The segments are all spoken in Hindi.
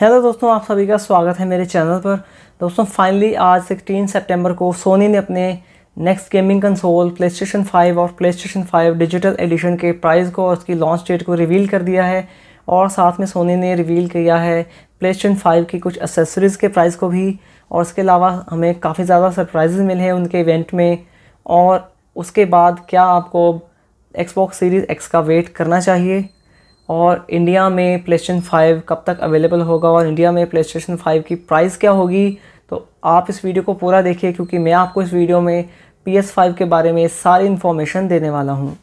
हेलो दोस्तों आप सभी का स्वागत है मेरे चैनल पर दोस्तों फाइनली आज 16 सितंबर को सोनी ने अपने नेक्स्ट गेमिंग कंसोल प्लेस्टेशन 5 और प्लेस्टेशन 5 डिजिटल एडिशन के प्राइस को और उसकी लॉन्च डेट को रिवील कर दिया है और साथ में सोनी ने रिवील किया है प्लेस्टेशन 5 की कुछ एसेसरीज़ के प्राइस को भी और उसके अलावा हमें काफ़ी ज़्यादा सरप्राइजेज मिले हैं उनके इवेंट में और उसके बाद क्या आपको एक्सबॉक्स सीरीज़ एक्स का वेट करना चाहिए और इंडिया में प्ले स्टेशन फाइव कब तक अवेलेबल होगा और इंडिया में प्ले स्टेशन फाइव की प्राइस क्या होगी तो आप इस वीडियो को पूरा देखिए क्योंकि मैं आपको इस वीडियो में पी एस फाइव के बारे में सारी इन्फॉर्मेशन देने वाला हूँ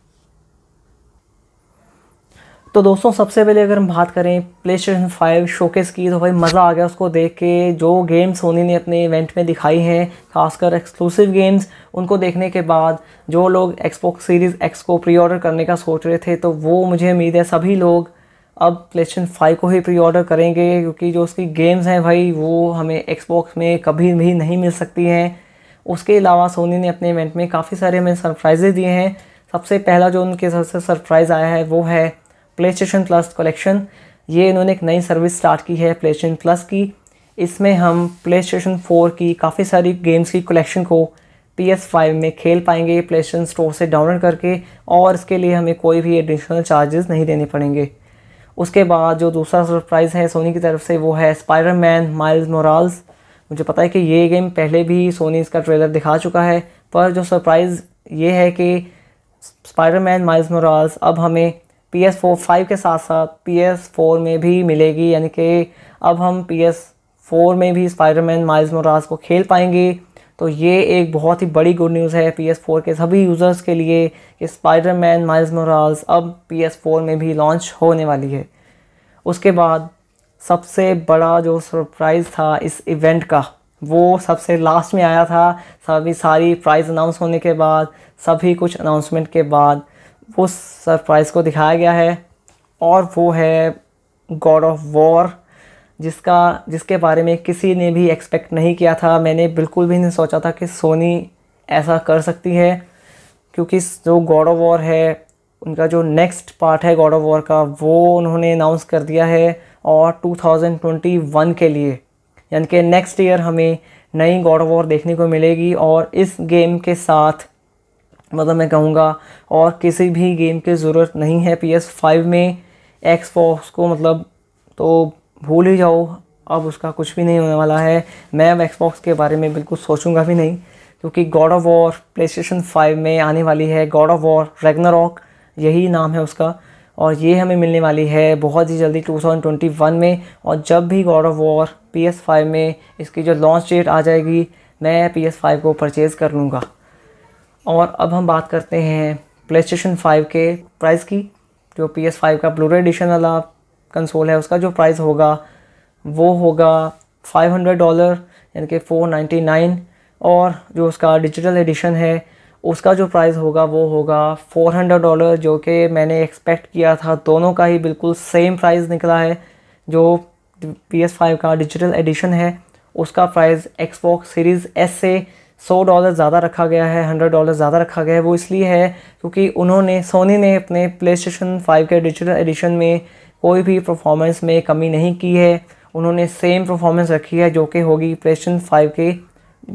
तो दोस्तों सबसे पहले अगर हम बात करें प्ले स्टेशन फाइव शोकेस की तो भाई मज़ा आ गया उसको देख के जो गेम्स सोनी ने अपने इवेंट में दिखाई हैं खासकर एक्सक्लूसिव गेम्स उनको देखने के बाद जो लोग एक्सपोक्स सीरीज़ एक्स को प्री ऑर्डर करने का सोच रहे थे तो वो मुझे उम्मीद है सभी लोग अब प्ले स्टेशन फाइव को ही प्री ऑर्डर करेंगे क्योंकि जो उसकी गेम्स हैं भाई वो हमें एक्सपोक्स में कभी भी नहीं मिल सकती हैं उसके अलावा सोनी ने अपने इवेंट में काफ़ी सारे हमें सरप्राइजेज़ दिए हैं सबसे पहला जो उनके सबसे सरप्राइज़ आया है वो है प्ले स्टेशन प्लस कलेक्शन ये इन्होंने एक नई सर्विस स्टार्ट की है प्ले स्टेशन प्लस की इसमें हम प्ले स्टेशन फोर की काफ़ी सारी गेम्स की कलेक्शन को पी एस फाइव में खेल पाएंगे प्ले स्टेशन स्टोर से डाउनलोड करके और इसके लिए हमें कोई भी एडिशनल चार्जेस नहीं देने पड़ेंगे उसके बाद जो दूसरा सरप्राइज़ है सोनी की तरफ से वो है स्पाइडर मैन माइल्स मोराल्स मुझे पता है कि ये गेम पहले भी सोनी इसका ट्रेलर दिखा चुका है पर जो सरप्राइज़ ये है कि स्पाइडर मैन माइल्स मोराल्स अब हमें पी एस फोर फाइव के साथ साथ पी एस फोर में भी मिलेगी यानी कि अब हम पी एस फोर में भी स्पाइडरमैन माइल्स मोराज़ को खेल पाएंगे तो ये एक बहुत ही बड़ी गुड न्यूज़ है पी एस फोर के सभी यूज़र्स के लिए कि स्पाइडरमैन माइल्स मोराज़ अब पी एस फोर में भी लॉन्च होने वाली है उसके बाद सबसे बड़ा जो सरप्राइज़ था इस इवेंट का वो सबसे लास्ट में आया था सभी सारी प्राइज़ अनाउंस होने के बाद सभी कुछ अनाउंसमेंट के बाद उस सरप्राइज़ को दिखाया गया है और वो है गॉड ऑफ वॉर जिसका जिसके बारे में किसी ने भी एक्सपेक्ट नहीं किया था मैंने बिल्कुल भी नहीं सोचा था कि सोनी ऐसा कर सकती है क्योंकि जो गॉड ऑफ वॉर है उनका जो नेक्स्ट पार्ट है गॉड ऑफ वॉर का वो उन्होंने अनाउंस कर दिया है और 2021 के लिए यानी कि नेक्स्ट ईयर हमें नई गॉड ऑफ वॉर देखने को मिलेगी और इस गेम के साथ मतलब मैं कहूँगा और किसी भी गेम की ज़रूरत नहीं है पी एस फाइव में एक्स बॉक्स को मतलब तो भूल ही जाओ अब उसका कुछ भी नहीं होने वाला है मैं अब बॉक्स के बारे में बिल्कुल सोचूंगा भी नहीं क्योंकि God of War PlayStation five में आने वाली है गॉड ऑफ वॉर रेगनारॉक यही नाम है उसका और ये हमें मिलने वाली है बहुत ही जल्दी 2021 में और जब भी God of War P S five में इसकी जो लॉन्च डेट आ जाएगी मैं पी एस फाइव को परचेज़ कर लूँगा और अब हम बात करते हैं प्ले स्टेशन फाइव के प्राइस की जो पी एस फाइव का ब्लू एडिशन वाला कंसोल है उसका जो प्राइस होगा वो होगा फाइव हंड्रेड डॉलर यानी कि फोर नाइन्टी नाइन और जो उसका डिजिटल एडिशन है उसका जो प्राइस होगा वो होगा फोर हंड्रेड डॉलर जो कि मैंने एक्सपेक्ट किया था दोनों का ही बिल्कुल सेम प्राइस निकला है जो पी एस फाइव का डिजिटल एडिशन है उसका प्राइस एक्सबॉक्स सीरीज़ एस से सौ डॉलर ज़्यादा रखा गया है हंड्रेड डॉलर ज़्यादा रखा गया है वो इसलिए है क्योंकि उन्होंने सोनी ने अपने प्ले स्टेशन फाइव के डिजिटल एडिशन में कोई भी परफॉर्मेंस में कमी नहीं की है उन्होंने सेम परफॉर्मेंस रखी है जो कि होगी प्ले स्टेशन फाइव के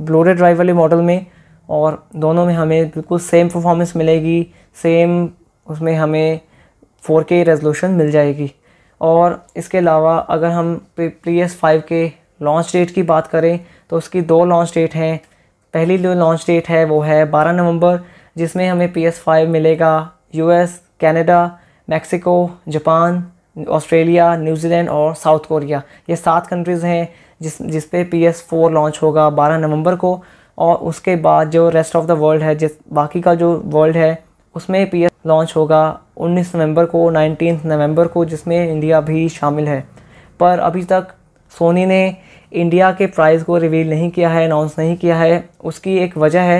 ब्लोरे ड्राइव वाले मॉडल में और दोनों में हमें बिल्कुल सेम परफॉर्मेंस मिलेगी सेम उसमें हमें फोर के रेजोल्यूशन मिल जाएगी और इसके अलावा अगर हम पी एस फाइव के लॉन्च डेट की बात करें तो उसकी दो लॉन्च डेट हैं पहली जो लॉन्च डेट है वो है 12 नवंबर जिसमें हमें पी एस फाइव मिलेगा US Canada Mexico Japan Australia New Zealand और साउथ कोरिया ये सात कंट्रीज़ हैं जिस जिस पे पी एस फोर लॉन्च होगा 12 नवंबर को और उसके बाद जो रेस्ट ऑफ द वर्ल्ड है जिस बाकी का जो वर्ल्ड है उसमें पी एस लॉन्च होगा 19 नवंबर को 19 नवंबर को जिसमें इंडिया भी शामिल है पर अभी तक सोनी ने इंडिया के प्राइस को रिवील नहीं किया है अनाउंस नहीं किया है उसकी एक वजह है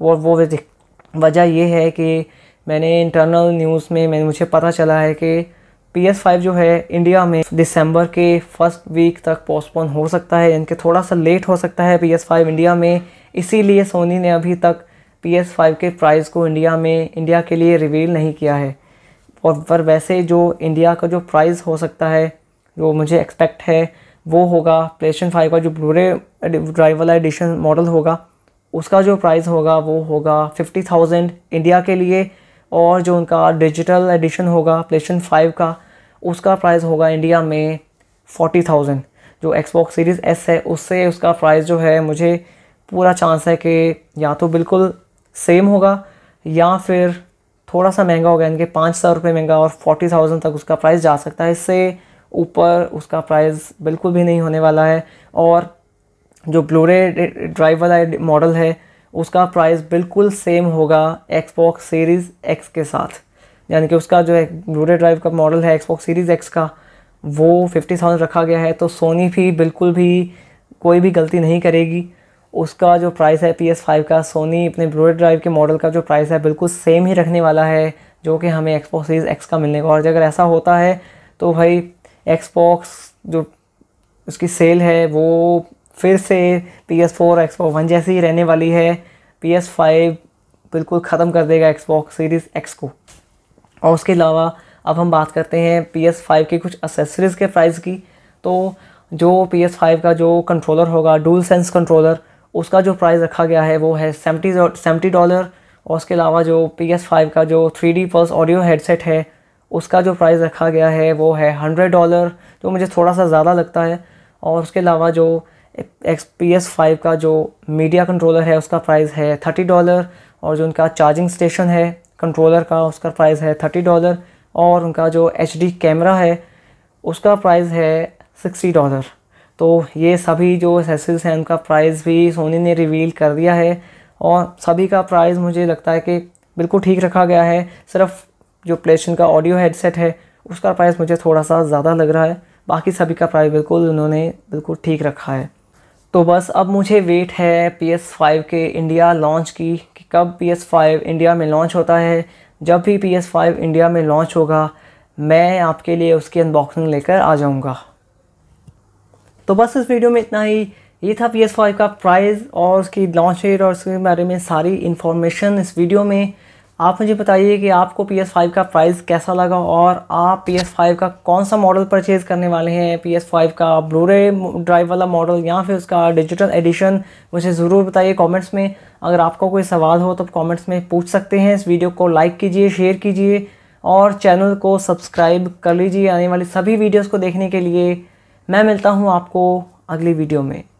वो वो वजह ये है कि मैंने इंटरनल न्यूज़ में मैंने मुझे पता चला है कि पी एस फाइव जो है इंडिया में दिसंबर के फर्स्ट वीक तक पोस्टपोन हो सकता है यानी कि थोड़ा सा लेट हो सकता है पी एस फाइव इंडिया में इसीलिए सोनी ने अभी तक पी एस फाइव के प्राइस को इंडिया में इंडिया के लिए रिवील नहीं किया है और पर वैसे जो इंडिया का जो प्राइस हो सकता है जो मुझे एक्सपेक्ट है वो होगा प्ले स्टेशन फाइव का जो ब्लूरे ड्राइव वाला एडिशन मॉडल होगा उसका जो प्राइस होगा वो होगा फिफ्टी थाउजेंड इंडिया के लिए और जो उनका डिजिटल एडिशन होगा प्ले स्टेशन फाइव का उसका प्राइस होगा इंडिया में फोर्टी थाउजेंड जो एक्सबॉक्स सीरीज़ एस है उससे उसका प्राइस जो है मुझे पूरा चांस है कि या तो बिल्कुल सेम होगा या फिर थोड़ा सा महंगा होगा इनके पाँच हज़ार रुपये महंगा और फोर्टी थाउजेंड तक उसका प्राइस जा सकता है इससे ऊपर उसका प्राइस बिल्कुल भी नहीं होने वाला है और जो ब्लूरे ड्राइव वाला मॉडल है उसका प्राइस बिल्कुल सेम होगा एक्सबॉक्स सीरीज़ एक्स के साथ यानी कि उसका जो ब्लूरे ड्राइव का मॉडल है एक्सबॉक्स सीरीज़ एक्स का वो फिफ्टी थाउजेंड रखा गया है तो सोनी भी बिल्कुल भी कोई भी गलती नहीं करेगी उसका जो प्राइस है पी एस फाइव का सोनी अपने ब्लूरे ड्राइव के मॉडल का जो प्राइस है बिल्कुल सेम ही रखने वाला है जो कि हमें एक्सपो सीरीज़ एक्स का मिलने का और अगर ऐसा होता है तो भाई एक्सबॉक्स जो उसकी सेल है वो फिर से P S four Xbox one जैसी ही रहने वाली है पी एस फाइव बिल्कुल ख़त्म कर देगा एक्सबॉक्स सीरीज़ एक्स को और उसके अलावा अब हम बात करते हैं पी एस फाइव की कुछ असेसरीज के प्राइस की तो जो पी एस फाइव का जो कंट्रोलर होगा डूल सेंस कंट्रोलर उसका जो प्राइस रखा गया है वो है सेवेंटी सेवेंटी डॉलर और उसके अलावा जो पी एस फाइव का जो three D plus audio headset है उसका जो प्राइस रखा गया है वो है हंड्रेड डॉलर जो मुझे थोड़ा सा ज़्यादा लगता है और उसके अलावा जो एक्स पी एस फाइव का जो मीडिया कंट्रोलर है उसका प्राइस है थर्टी डॉलर और जो उनका चार्जिंग स्टेशन है कंट्रोलर का उसका प्राइस है थर्टी डॉलर और उनका जो एच डी कैमरा है उसका प्राइस है सिक्सटी डॉलर तो ये सभी जो एसेसरीज हैं उनका प्राइस भी सोनी ने रिवील कर दिया है और सभी का प्राइस मुझे लगता है कि बिल्कुल ठीक रखा गया है सिर्फ जो प्लेशन का ऑडियो हेडसेट है उसका प्राइस मुझे थोड़ा सा ज़्यादा लग रहा है बाकी सभी का प्राइस बिल्कुल उन्होंने बिल्कुल ठीक रखा है तो बस अब मुझे वेट है पी एस फाइव के इंडिया लॉन्च की कि कब पी एस फाइव इंडिया में लॉन्च होता है जब भी पी एस फाइव इंडिया में लॉन्च होगा मैं आपके लिए उसकी अनबॉक्सिंग लेकर आ जाऊँगा तो बस इस वीडियो में इतना ही ये था पी एस फाइव का प्राइस और उसकी लॉन्च डेट और उसके बारे में सारी इन्फॉर्मेशन इस वीडियो में आप मुझे बताइए कि आपको पी एस फाइव का प्राइस कैसा लगा और आप पी एस फाइव का कौन सा मॉडल परचेज़ करने वाले हैं पी एस फाइव का ब्लूरे ड्राइव वाला मॉडल या फिर उसका डिजिटल एडिशन मुझे ज़रूर बताइए कमेंट्स में अगर आपका कोई सवाल हो तो कमेंट्स में पूछ सकते हैं इस वीडियो को लाइक कीजिए शेयर कीजिए और चैनल को सब्सक्राइब कर लीजिए आने वाली सभी वीडियोज़ को देखने के लिए मैं मिलता हूँ आपको अगली वीडियो में